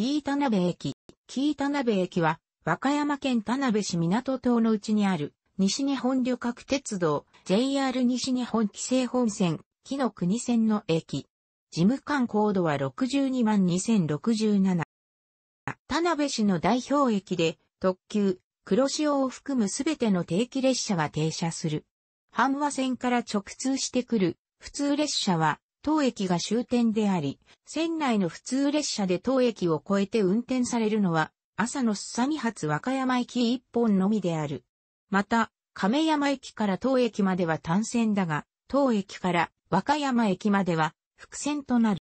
紀伊田辺駅。木伊田辺駅は、和歌山県田辺市港島のうちにある、西日本旅客鉄道、JR 西日本規制本線、木の国線の駅。事務官高度は62万2067。田辺市の代表駅で、特急、黒潮を含むすべての定期列車が停車する。阪和線から直通してくる、普通列車は、当駅が終点であり、船内の普通列車で当駅を越えて運転されるのは、朝のすさみ発和歌山駅一本のみである。また、亀山駅から当駅までは単線だが、当駅から和歌山駅までは伏線となる。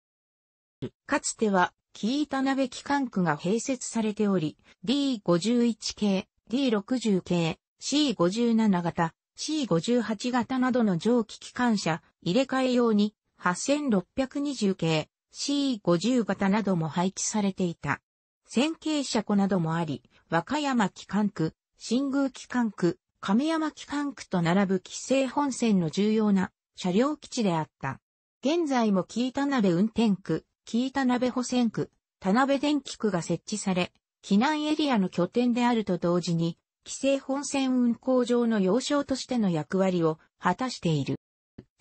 かつては、木板鍋機関区が併設されており、D51 系、D60 系、C57 型、C58 型などの蒸気機関車入れ替え用に8620系、C50 型なども配置されていた。線形車庫などもあり、和歌山機関区、新宮機関区、亀山機関区と並ぶ規制本線の重要な車両基地であった。現在も木田鍋運転区、木田鍋保線区、田鍋電気区が設置され、避難エリアの拠点であると同時に、規制本線運行上の要衝としての役割を果たしている。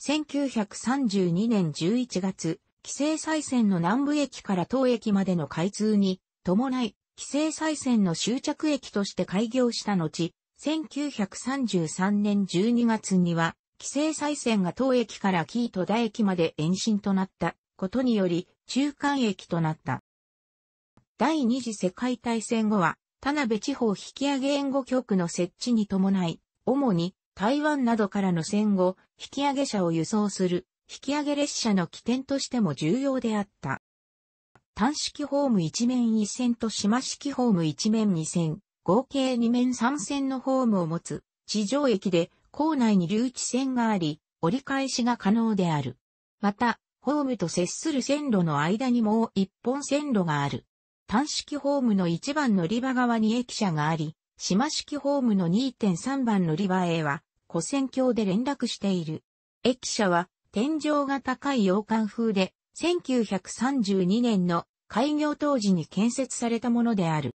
1932年11月、規制再線の南部駅から東駅までの開通に伴い、規制再線の終着駅として開業した後、1933年12月には、規制再線が東駅から紀伊戸大駅まで延伸となったことにより、中間駅となった。第二次世界大戦後は、田辺地方引上げ援護局の設置に伴い、主に台湾などからの戦後、引き上げ者を輸送する、引き上げ列車の起点としても重要であった。単式ホーム1面1線と島式ホーム1面2線、合計2面3線のホームを持つ地上駅で構内に留置線があり、折り返しが可能である。また、ホームと接する線路の間にもう一本線路がある。単式ホームの1番乗り場側に駅舎があり、島式ホームの2.3番乗り場へは古戦橋で連絡している。駅舎は天井が高い洋館風で、1932年の開業当時に建設されたものである。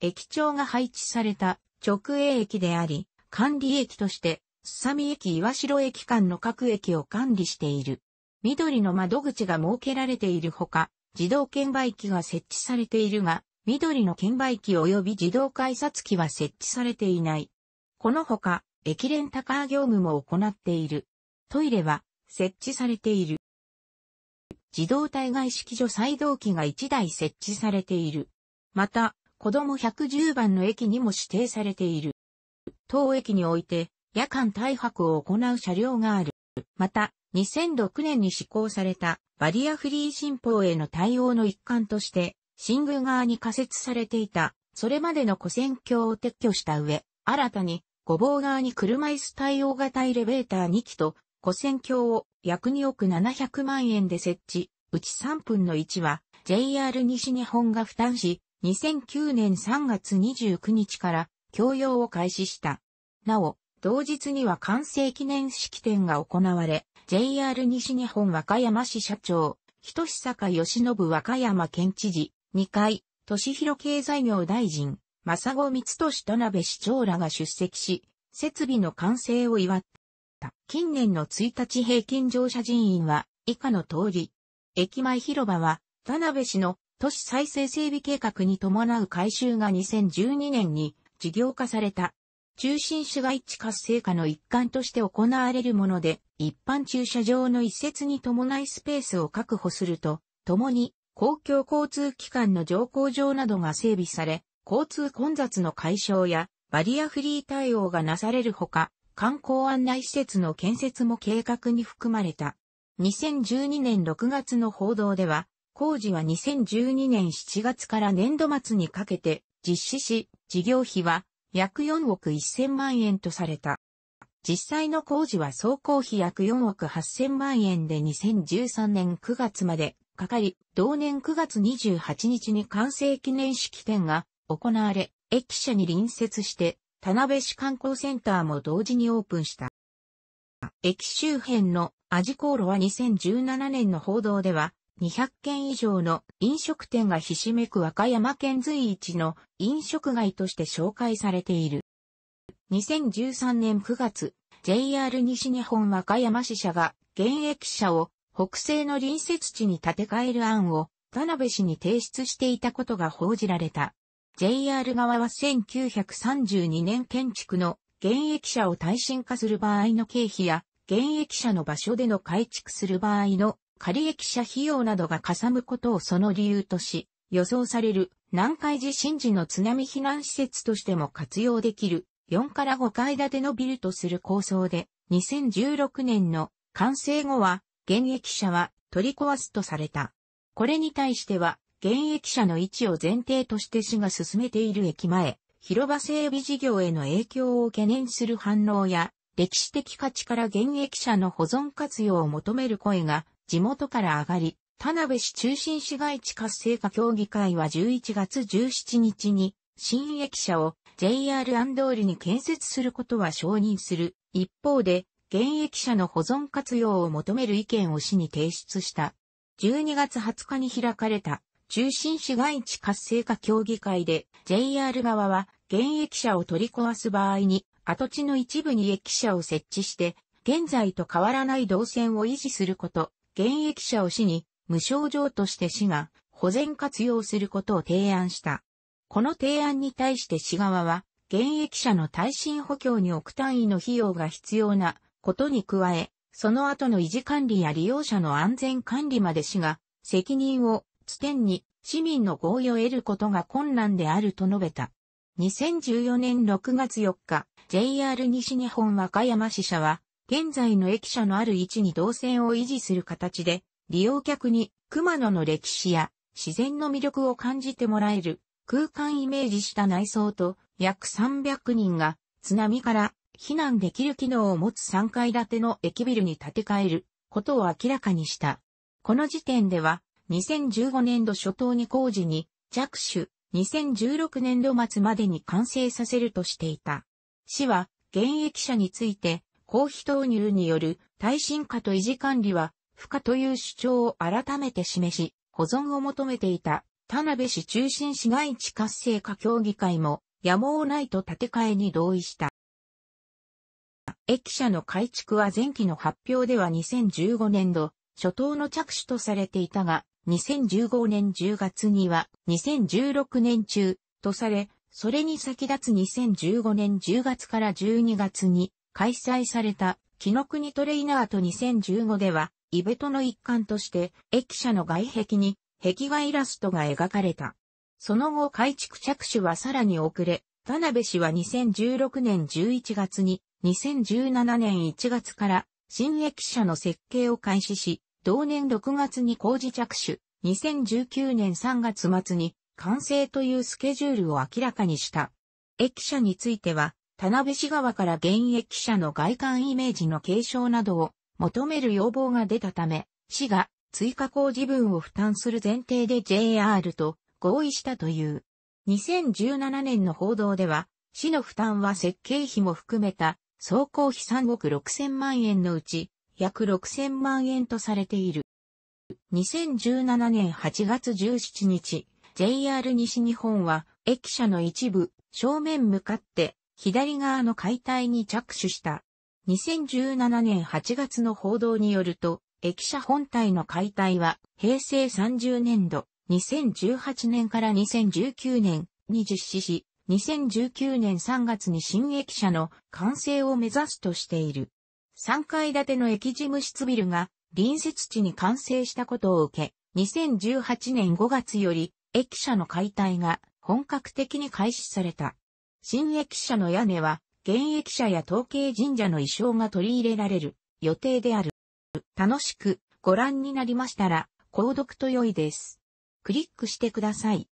駅長が配置された直営駅であり、管理駅として、すさみ駅岩城駅間の各駅を管理している。緑の窓口が設けられているほか、自動券売機が設置されているが、緑の券売機及び自動改札機は設置されていない。このほか、駅連タカー業務も行っている。トイレは設置されている。自動体外式除細動機が1台設置されている。また、子供110番の駅にも指定されている。当駅において夜間退泊を行う車両がある。また、2006年に施行されたバリアフリー新法への対応の一環として、新宮側に仮設されていた、それまでの古戦橋を撤去した上、新たにぼう側に車椅子対応型エレベーター2機と、古戦橋を約2億700万円で設置、うち3分の1は JR 西日本が負担し、2009年3月29日から供用を開始した。なお、同日には完成記念式典が行われ、JR 西日本和歌山市社長、人志坂義信和歌山県知事、2階、都市広経済業大臣、正子光俊田辺市長らが出席し、設備の完成を祝った。近年の1日平均乗車人員は以下の通り。駅前広場は田辺市の都市再生整備計画に伴う改修が2012年に事業化された。中心市街地活性化の一環として行われるもので、一般駐車場の一節に伴いスペースを確保すると、ともに公共交通機関の乗降場などが整備され、交通混雑の解消やバリアフリー対応がなされるほか、観光案内施設の建設も計画に含まれた。2012年6月の報道では、工事は2012年7月から年度末にかけて実施し、事業費は約4億1000万円とされた。実際の工事は総工費約4億8000万円で2013年9月までかかり、同年9月28日に完成記念式典が行われ、駅舎に隣接して、田辺市観光センターも同時にオープンした。駅周辺のアジ航路は2017年の報道では、200件以上の飲食店がひしめく和歌山県随一の飲食街として紹介されている。2013年9月、JR 西日本和歌山支社が現役社を北西の隣接地に建て替える案を田辺市に提出していたことが報じられた。JR 側は1932年建築の現役者を耐震化する場合の経費や、現役者の場所での改築する場合の仮役者費用などがかさむことをその理由とし、予想される南海地震時の津波避難施設としても活用できる4から5階建てのビルとする構想で、2016年の完成後は、現役者は取り壊すとされた。これに対しては、現役者の位置を前提として市が進めている駅前、広場整備事業への影響を懸念する反応や、歴史的価値から現役者の保存活用を求める声が地元から上がり、田辺市中心市街地活性化協議会は11月17日に新駅舎を JR 案通りに建設することは承認する。一方で、現役者の保存活用を求める意見を市に提出した。12月20日に開かれた中心市街地活性化協議会で JR 側は現役者を取り壊す場合に跡地の一部に駅舎を設置して現在と変わらない動線を維持すること、現役者を市に無償譲として市が保全活用することを提案した。この提案に対して市側は現役者の耐震補強に億単位の費用が必要なことに加え、その後の維持管理や利用者の安全管理まで市が責任を地点に市民の合意を得ることが困難であると述べた。2014年6月4日、JR 西日本和歌山支社は、現在の駅舎のある位置に動線を維持する形で、利用客に熊野の歴史や自然の魅力を感じてもらえる空間イメージした内装と約300人が津波から避難できる機能を持つ3階建ての駅ビルに建て替えることを明らかにした。この時点では2015年度初頭に工事に着手、2016年度末までに完成させるとしていた。市は、現役者について、公費投入による耐震化と維持管理は不可という主張を改めて示し、保存を求めていた田辺市中心市街地活性化協議会もやむをないと建て替えに同意した。駅舎の改築は前期の発表では2015年度初頭の着手とされていたが、2015年10月には2016年中とされ、それに先立つ2015年10月から12月に開催された木の国トレイナート2015では、イベトの一環として駅舎の外壁に壁画イラストが描かれた。その後改築着手はさらに遅れ、田辺氏は2016年11月に2017年1月から新駅舎の設計を開始し、同年6月に工事着手、2019年3月末に完成というスケジュールを明らかにした。駅舎については、田辺市側から現役舎の外観イメージの継承などを求める要望が出たため、市が追加工事分を負担する前提で JR と合意したという。2017年の報道では、市の負担は設計費も含めた総工費3億6 0万円のうち約6000万円とされている。2017年8月17日、JR 西日本は駅舎の一部、正面向かって左側の解体に着手した。2017年8月の報道によると、駅舎本体の解体は平成30年度、2018年から2019年に実施し、2019年3月に新駅舎の完成を目指すとしている。3階建ての駅事務室ビルが隣接地に完成したことを受け、2018年5月より駅舎の解体が本格的に開始された。新駅舎の屋根は、現役者や統計神社の衣装が取り入れられる予定である。楽しくご覧になりましたら、購読と良いです。クリックしてください。